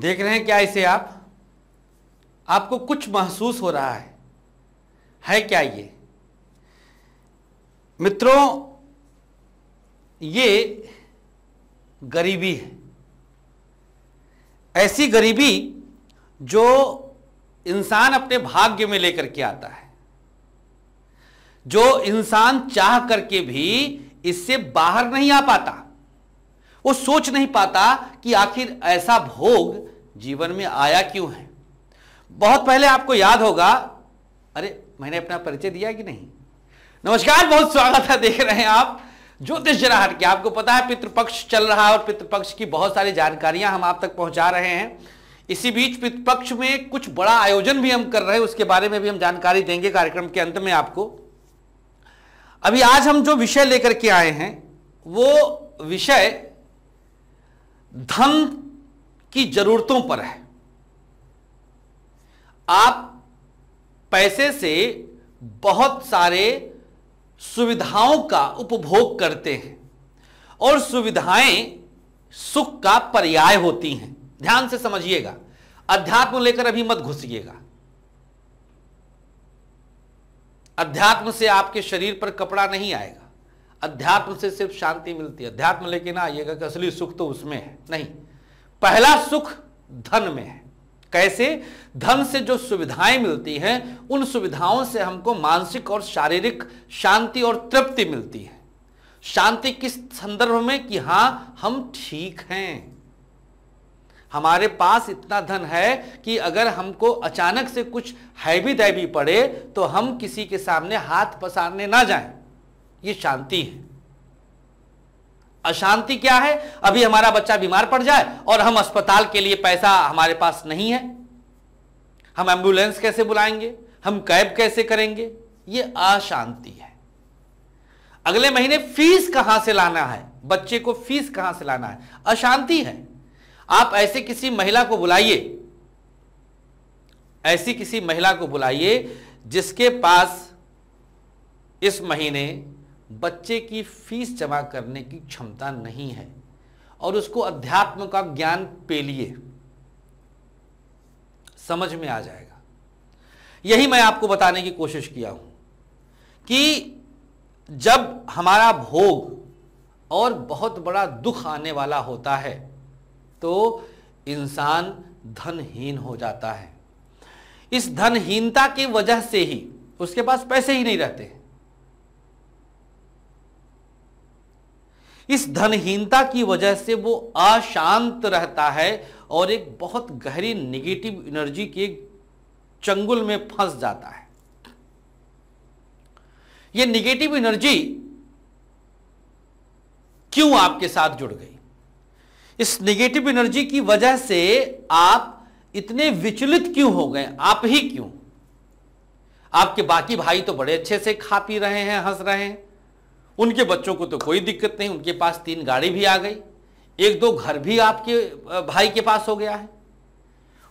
देख रहे हैं क्या इसे आप आपको कुछ महसूस हो रहा है है क्या ये मित्रों ये गरीबी है ऐसी गरीबी जो इंसान अपने भाग्य में लेकर के आता है जो इंसान चाह करके भी इससे बाहर नहीं आ पाता वो सोच नहीं पाता कि आखिर ऐसा भोग जीवन में आया क्यों है बहुत पहले आपको याद होगा अरे मैंने अपना परिचय दिया कि नहीं नमस्कार बहुत स्वागत है देख रहे हैं आप ज्योतिष जराहट के आपको पता है पितृपक्ष चल रहा है और पितृपक्ष की बहुत सारी जानकारियां हम आप तक पहुंचा रहे हैं इसी बीच पितृपक्ष में कुछ बड़ा आयोजन भी हम कर रहे हैं उसके बारे में भी हम जानकारी देंगे कार्यक्रम के अंत में आपको अभी आज हम जो विषय लेकर के आए हैं वो विषय धन की जरूरतों पर है आप पैसे से बहुत सारे सुविधाओं का उपभोग करते हैं और सुविधाएं सुख का पर्याय होती हैं ध्यान से समझिएगा अध्यात्म लेकर अभी मत घुसिएगा अध्यात्म से आपके शरीर पर कपड़ा नहीं आएगा अध्यात्म से सिर्फ शांति मिलती है अध्यात्म लेके ना आइएगा कि असली सुख तो उसमें है नहीं पहला सुख धन में है कैसे धन से जो सुविधाएं मिलती हैं उन सुविधाओं से हमको मानसिक और शारीरिक शांति और तृप्ति मिलती है शांति किस संदर्भ में कि हां हम ठीक हैं हमारे पास इतना धन है कि अगर हमको अचानक से कुछ हैवी दैवी पड़े तो हम किसी के सामने हाथ पसारने ना जाएं ये शांति है अशांति क्या है अभी हमारा बच्चा बीमार पड़ जाए और हम अस्पताल के लिए पैसा हमारे पास नहीं है हम एम्बुलेंस कैसे बुलाएंगे हम कैब कैसे करेंगे ये अशांति है अगले महीने फीस कहां से लाना है बच्चे को फीस कहां से लाना है अशांति है आप ऐसे किसी महिला को बुलाइए ऐसी किसी महिला को बुलाइए जिसके पास इस महीने बच्चे की फीस जमा करने की क्षमता नहीं है और उसको अध्यात्म का ज्ञान पेलिए समझ में आ जाएगा यही मैं आपको बताने की कोशिश किया हूं कि जब हमारा भोग और बहुत बड़ा दुख आने वाला होता है तो इंसान धनहीन हो जाता है इस धनहीनता की वजह से ही उसके पास पैसे ही नहीं रहते हैं इस धनहीनता की वजह से वो अशांत रहता है और एक बहुत गहरी निगेटिव एनर्जी के चंगुल में फंस जाता है ये निगेटिव एनर्जी क्यों आपके साथ जुड़ गई इस निगेटिव एनर्जी की वजह से आप इतने विचलित क्यों हो गए आप ही क्यों आपके बाकी भाई तो बड़े अच्छे से खा पी रहे हैं हंस रहे हैं उनके बच्चों को तो कोई दिक्कत नहीं उनके पास तीन गाड़ी भी आ गई एक दो घर भी आपके भाई के पास हो गया है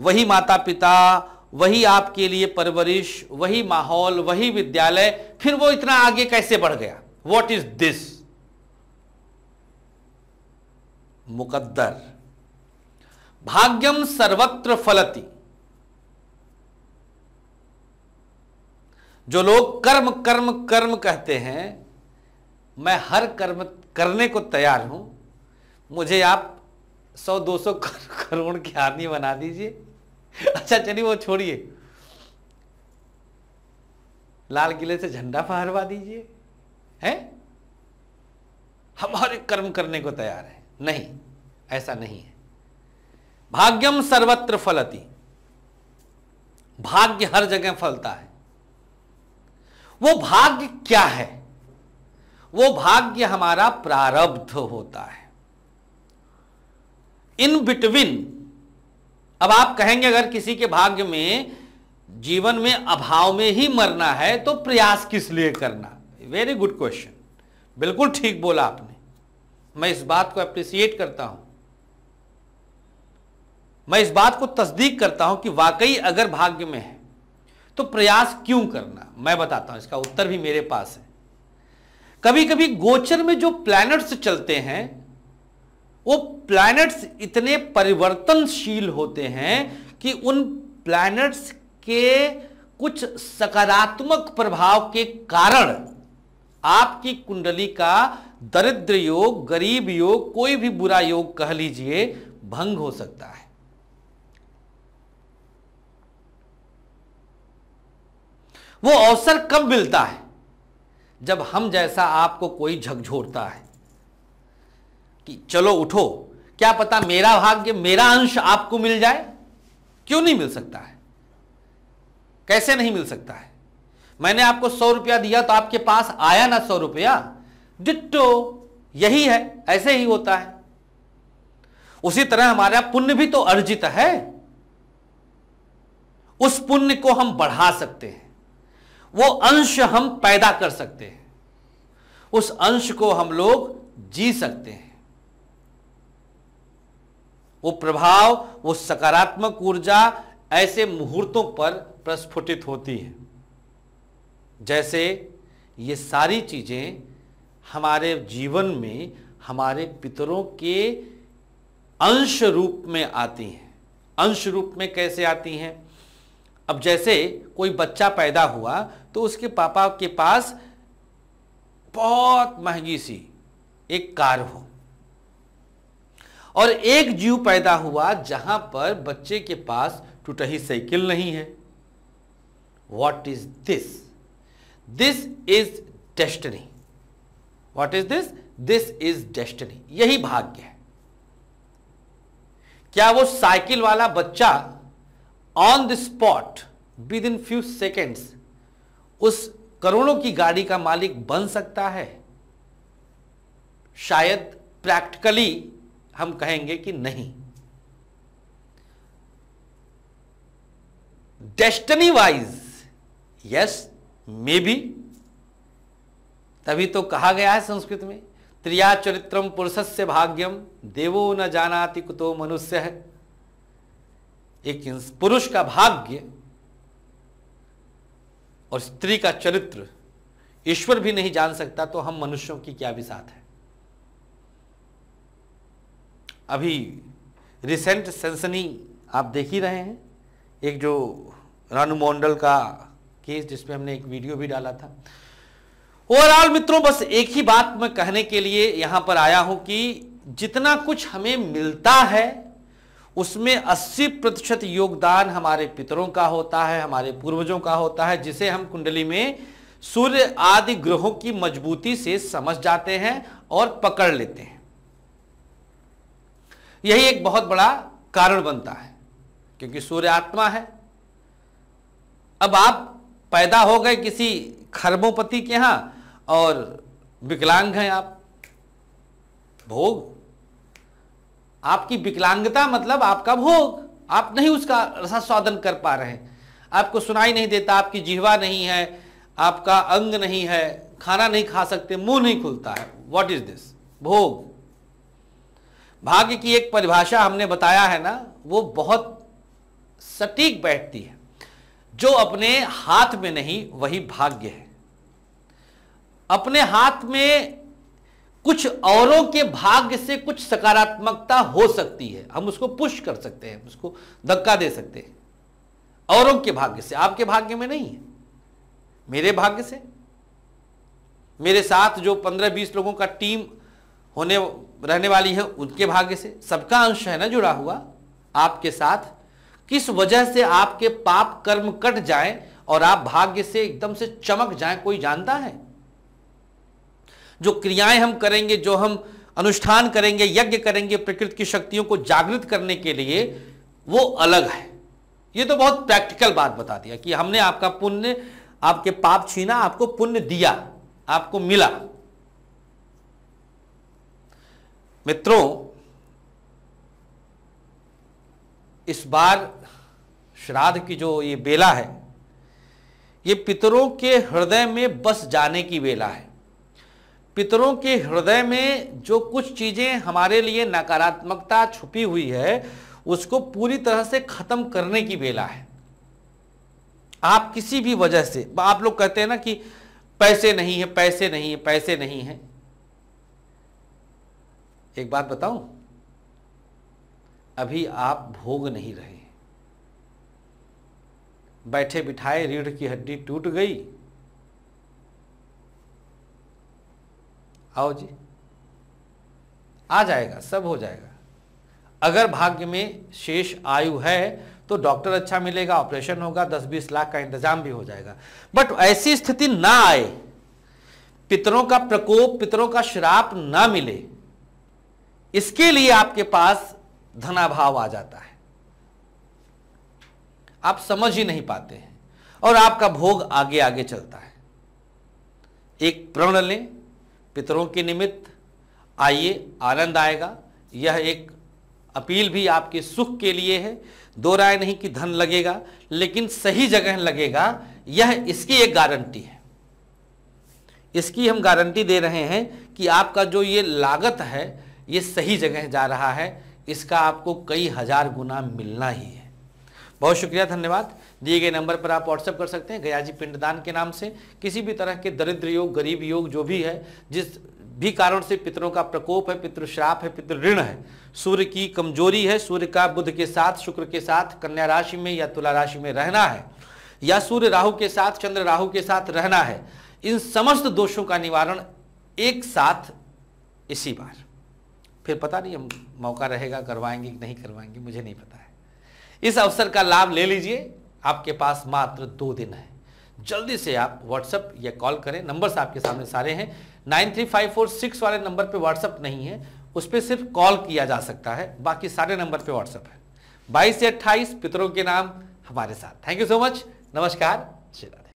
वही माता पिता वही आपके लिए परवरिश वही माहौल वही विद्यालय फिर वो इतना आगे कैसे बढ़ गया वॉट इज दिस मुकद्दर भाग्यम सर्वत्र फलति जो लोग कर्म कर्म कर्म कहते हैं मैं हर कर्म करने को तैयार हूं मुझे आप सौ दो सौ करोड़ की आदमी बना दीजिए अच्छा चलिए वो छोड़िए लाल किले से झंडा फहरवा दीजिए हैं हम एक कर्म करने को तैयार है नहीं ऐसा नहीं है भाग्यम सर्वत्र फलती भाग्य हर जगह फलता है वो भाग्य क्या है वो भाग्य हमारा प्रारब्ध होता है इन बिटवीन अब आप कहेंगे अगर किसी के भाग्य में जीवन में अभाव में ही मरना है तो प्रयास किस लिए करना वेरी गुड क्वेश्चन बिल्कुल ठीक बोला आपने मैं इस बात को अप्रिसिएट करता हूं मैं इस बात को तस्दीक करता हूं कि वाकई अगर भाग्य में है तो प्रयास क्यों करना मैं बताता हूं इसका उत्तर भी मेरे पास है कभी कभी गोचर में जो प्लैनेट्स चलते हैं वो प्लैनेट्स इतने परिवर्तनशील होते हैं कि उन प्लैनेट्स के कुछ सकारात्मक प्रभाव के कारण आपकी कुंडली का दरिद्र योग गरीब योग कोई भी बुरा योग कह लीजिए भंग हो सकता है वो अवसर कब मिलता है जब हम जैसा आपको कोई झकझोरता है कि चलो उठो क्या पता मेरा भाग्य मेरा अंश आपको मिल जाए क्यों नहीं मिल सकता है कैसे नहीं मिल सकता है मैंने आपको सौ रुपया दिया तो आपके पास आया ना सौ रुपया डिट्टो यही है ऐसे ही होता है उसी तरह हमारा पुण्य भी तो अर्जित है उस पुण्य को हम बढ़ा सकते हैं वो अंश हम पैदा कर सकते हैं उस अंश को हम लोग जी सकते हैं वो प्रभाव वो सकारात्मक ऊर्जा ऐसे मुहूर्तों पर प्रस्फुटित होती है जैसे ये सारी चीज़ें हमारे जीवन में हमारे पितरों के अंश रूप में आती हैं अंश रूप में कैसे आती हैं अब जैसे कोई बच्चा पैदा हुआ तो उसके पापा के पास बहुत महंगी सी एक कार हो और एक जीव पैदा हुआ जहां पर बच्चे के पास टूटही साइकिल नहीं है what is this this is destiny what is this this is destiny यही भाग्य है क्या वो साइकिल वाला बच्चा on the spot within few seconds उस करोड़ों की गाड़ी का मालिक बन सकता है शायद प्रैक्टिकली हम कहेंगे कि नहीं destiny wise yes may be तभी तो कहा गया है संस्कृत में त्रिया चरित्रम से भाग्यम देवो न जानाति कुतो मनुष्य है एक पुरुष का भाग्य और स्त्री का चरित्र ईश्वर भी नहीं जान सकता तो हम मनुष्यों की क्या भी साथ है अभी रिसेंट सेंसनी आप देख ही रहे हैं एक जो रानू मंडल का केस जिसमें हमने एक वीडियो भी डाला था ओवरऑल मित्रों बस एक ही बात मैं कहने के लिए यहां पर आया हूं कि जितना कुछ हमें मिलता है उसमें 80 प्रतिशत योगदान हमारे पितरों का होता है हमारे पूर्वजों का होता है जिसे हम कुंडली में सूर्य आदि ग्रहों की मजबूती से समझ जाते हैं और पकड़ लेते हैं यही एक बहुत बड़ा कारण बनता है क्योंकि सूर्य आत्मा है अब आप पैदा हो गए किसी खरबोपति के यहां और विकलांग हैं आप भोग आपकी विकलांगता मतलब आपका भोग आप नहीं उसका रसास्वादन कर पा रहे आपको सुनाई नहीं देता आपकी जिहवा नहीं है आपका अंग नहीं है खाना नहीं खा सकते मुंह नहीं खुलता है वॉट इज दिस भोग भाग्य की एक परिभाषा हमने बताया है ना वो बहुत सटीक बैठती है जो अपने हाथ में नहीं वही भाग्य है अपने हाथ में कुछ औरों के भाग्य से कुछ सकारात्मकता हो सकती है हम उसको पुश कर सकते हैं उसको धक्का दे सकते हैं औरों के भाग्य से आपके भाग्य में नहीं है मेरे भाग्य से मेरे साथ जो पंद्रह बीस लोगों का टीम होने रहने वाली है उनके भाग्य से सबका अंश है ना जुड़ा हुआ आपके साथ किस वजह से आपके पाप कर्म कट जाएं और आप भाग्य से एकदम से चमक जाएं कोई जानता है जो क्रियाएं हम करेंगे जो हम अनुष्ठान करेंगे यज्ञ करेंगे प्रकृति की शक्तियों को जागृत करने के लिए वो अलग है ये तो बहुत प्रैक्टिकल बात बता दिया कि हमने आपका पुण्य आपके पाप छीना आपको पुण्य दिया आपको मिला मित्रों इस बार श्राद्ध की जो ये बेला है ये पितरों के हृदय में बस जाने की बेला है पितरों के हृदय में जो कुछ चीज़ें हमारे लिए नकारात्मकता छुपी हुई है उसको पूरी तरह से ख़त्म करने की बेला है आप किसी भी वजह से आप लोग कहते हैं ना कि पैसे नहीं है पैसे नहीं है पैसे नहीं है एक बात बताऊं अभी आप भोग नहीं रहे बैठे बिठाए रीढ़ की हड्डी टूट गई आओ जी आ जाएगा सब हो जाएगा अगर भाग्य में शेष आयु है तो डॉक्टर अच्छा मिलेगा ऑपरेशन होगा दस बीस लाख का इंतजाम भी हो जाएगा बट ऐसी स्थिति ना आए पितरों का प्रकोप पितरों का श्राप ना मिले इसके लिए आपके पास धनाभाव आ जाता है आप समझ ही नहीं पाते हैं और आपका भोग आगे आगे चलता है एक प्रण लें पितरों के निमित्त आइए आनंद आएगा यह एक अपील भी आपके सुख के लिए है दो राय नहीं कि धन लगेगा लेकिन सही जगह लगेगा यह इसकी एक गारंटी है इसकी हम गारंटी दे रहे हैं कि आपका जो ये लागत है ये सही जगह जा रहा है इसका आपको कई हजार गुना मिलना ही है बहुत शुक्रिया धन्यवाद दिए गए नंबर पर आप व्हाट्सएप कर सकते हैं गयाजी पिंडदान के नाम से किसी भी तरह के दरिद्र योग गरीब योग जो भी है जिस भी कारण से पितरों का प्रकोप है पितृश्राप है पितृ ऋण है सूर्य की कमजोरी है सूर्य का बुध के साथ शुक्र के साथ कन्या राशि में या तुला राशि में रहना है या सूर्य राहु के साथ चंद्र राहु के साथ रहना है इन समस्त दोषों का निवारण एक साथ इसी बार फिर पता नहीं हम मौका रहेगा करवाएंगे कि नहीं करवाएंगे मुझे नहीं पता है इस अवसर का लाभ ले लीजिए आपके पास मात्र दो दिन है जल्दी से आप व्हाट्सएप या कॉल करें नंबर्स आपके सामने सारे हैं nine three five four six वाले नंबर पे व्हाट्सएप नहीं है उस पर सिर्फ कॉल किया जा सकता है बाकी सारे नंबर पे व्हाट्सअप है बाईस से अट्ठाईस पितरों के नाम हमारे साथ थैंक यू सो मच नमस्कार